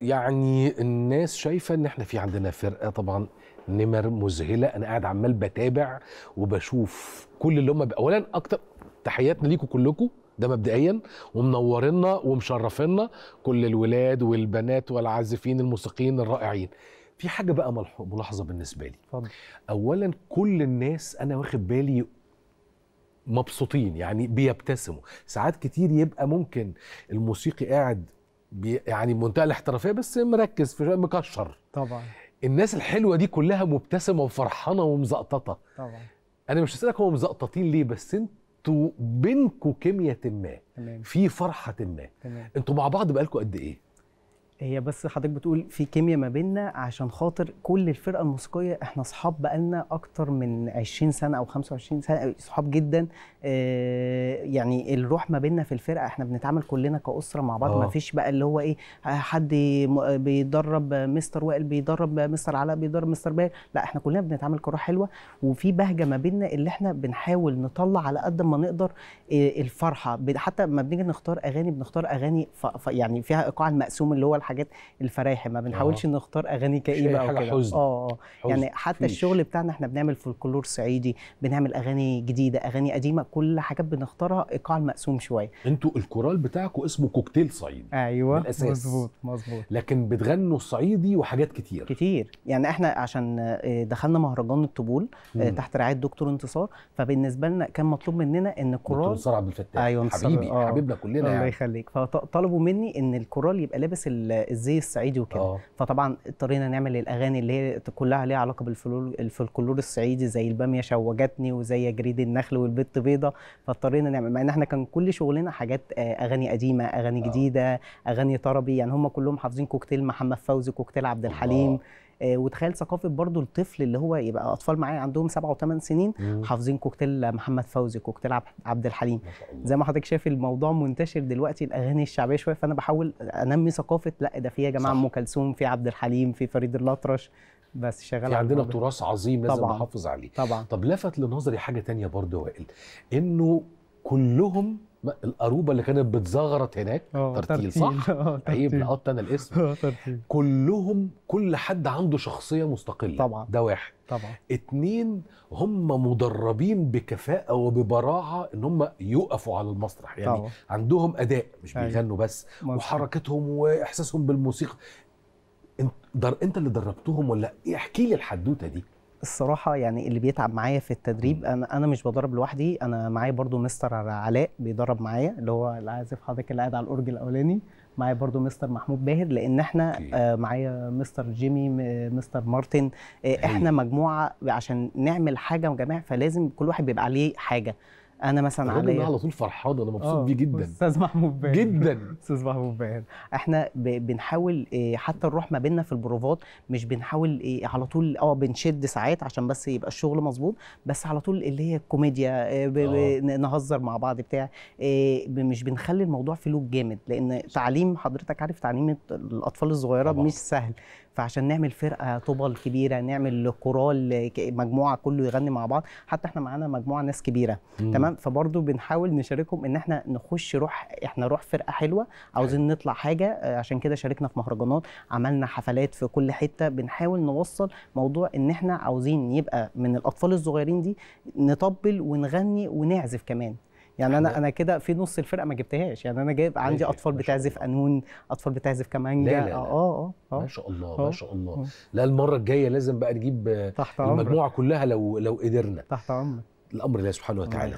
يعني الناس شايفه ان احنا في عندنا فرقه طبعا نمر مذهله انا قاعد عمال بتابع وبشوف كل اللي هم اولا اكتر تحياتنا ليكم كلكم ده مبدئيا ومنورنا ومشرفينا كل الولاد والبنات والعازفين الموسيقيين الرائعين في حاجه بقى ملاحظه بالنسبه لي فضل. اولا كل الناس انا واخد بالي مبسوطين يعني بيبتسموا ساعات كتير يبقى ممكن الموسيقي قاعد يعني بمنتهى الاحترافيه بس مركز في مكشر طبعا الناس الحلوه دي كلها مبتسمه وفرحانه ومزقططه طبعا انا مش هسالك هم مزقططين ليه بس انتوا بينكوا كيمياء ما تمام. في فرحه ما تمام. انتوا مع بعض بقالكوا قد ايه هي بس حضرتك بتقول في كيمياء ما بيننا عشان خاطر كل الفرقه الموسيقيه احنا اصحاب بقالنا اكتر من 20 سنه او 25 سنه صحاب جدا آه، يعني الروح ما بيننا في الفرقه احنا بنتعامل كلنا كاسره مع بعض ما آه. فيش بقى اللي هو ايه حد بيدرب مستر وائل بيدرب مستر علاء بيدرب مستر باير لا احنا كلنا بنتعامل كروح حلوه وفي بهجه ما بيننا اللي احنا بنحاول نطلع على قد ما نقدر آه، الفرحه حتى ما بنيجي نختار اغاني بنختار اغاني ف... ف... يعني فيها ايقاع المقسوم اللي هو الحاجات الفرايح ما بنحاولش آه. نختار اغاني كئيبه او كده حزن. اه يعني حتى فيش. الشغل بتاعنا احنا بنعمل فولكلور صعيدي بنعمل اغاني جديده اغاني قديمه كل حاجات بنختارها ايقاع مقسوم شويه انتوا الكورال بتاعكم اسمه كوكتيل صعيدي ايوه مظبوط مظبوط لكن بتغنوا الصعيدي وحاجات كتير كتير يعني احنا عشان آه، دخلنا مهرجان الطبول آه، مم. تحت رعايه دكتور انتصار فبالنسبه لنا كان مطلوب مننا ان الكورال دكتور انتصار عبد الفتاح أيوة حبيبي آه. حبيبنا كلنا الله يعني. يخليك فطلبوا مني ان الكورال يبقى لابس الزي الصعيدي وكده آه. فطبعا اضطرينا نعمل الاغاني اللي هي كلها ليها علاقه بالفلكلور الصعيدي زي الباميه شوجتني وزي جريد النخل والبت بيضه فاضطرينا نعمل ان احنا كان كل شغلنا حاجات آه، اغاني قديمه اغاني آه. جديده اغاني طربي يعني هم كلهم حافظين كوكتيل محمد فوزي كوكتيل عبد آه. الحليم أوه. وتخيل ثقافه برضو الطفل اللي هو يبقى اطفال معايا عندهم سبعة وثمان سنين حافظين كوكتيل محمد فوزي كوكتيل عبد الحليم زي ما حضرتك شايف الموضوع منتشر دلوقتي الاغاني الشعبيه شويه فانا بحاول انمي ثقافه لا ده في يا جماعه ام كلثوم في عبد الحليم في فريد الاطرش بس شغال في عندنا تراث عظيم لازم نحافظ عليه طبعا طب لفت لنظري حاجه تانية برضو وائل انه كلهم القروبه اللي كانت بتزغرط هناك أوه ترتيل, ترتيل صح؟ عيب اه، لقطت أنا الاسم اه، ترتيل. كلهم كل حد عنده شخصية مستقلة طبعا ده واحد طبعا اتنين هم مدربين بكفاءة وببراعة إن هم يقفوا على المسرح يعني طبعا. عندهم أداء مش أيوه. بيغنوا بس مصر. وحركتهم وإحساسهم بالموسيقى انت, در... انت اللي دربتهم ولا إيه؟ احكي لي الحدوته دي الصراحه يعني اللي بيتعب معايا في التدريب انا انا مش بدرب لوحدي انا معايا برضو مستر علاء بيدرب معايا اللي هو العازف حضرتك اللي قاعد على الاورج الاولاني معايا برضو مستر محمود باهر لان احنا آه معايا مستر جيمي مستر مارتن آه احنا مجموعه عشان نعمل حاجه جماعه فلازم كل واحد بيبقى عليه حاجه انا مثلا عليا على طول فرحان انا مبسوط آه، بيه جدا استاذ محمود باهر جدا استاذ محمود باهر احنا ب... بنحاول آه، حتى نروح ما بيننا في البروفات مش بنحاول آه، على طول اه بنشد ساعات عشان بس يبقى الشغل مظبوط بس على طول اللي هي الكوميديا ب... ب... نهزر مع بعض بتاع مش بنخلي الموضوع في لوك جامد لان تعليم حضرتك عارف تعليم الاطفال الصغيره طبعا. مش سهل فعشان نعمل فرقه طبل كبيره نعمل كورال مجموعه كله يغني مع بعض حتى احنا معانا مجموعه ناس كبيره تمام تمام فبرضه بنحاول نشاركهم ان احنا نخش روح احنا روح فرقه حلوه عاوزين نطلع حاجه آه، عشان كده شاركنا في مهرجانات عملنا حفلات في كل حته بنحاول نوصل موضوع ان احنا عاوزين يبقى من الاطفال الصغيرين دي نطبل ونغني ونعزف كمان يعني انا انا كده في نص الفرقه ما جبتهاش يعني انا جايب عندي اطفال بتعزف قانون اطفال بتعزف كمانجا آه، آه،, اه اه ما شاء الله ما شاء الله لا المره الجايه لازم بقى نجيب تحت المجموعه كلها لو لو قدرنا تحت امرك الامر لله سبحانه وتعالى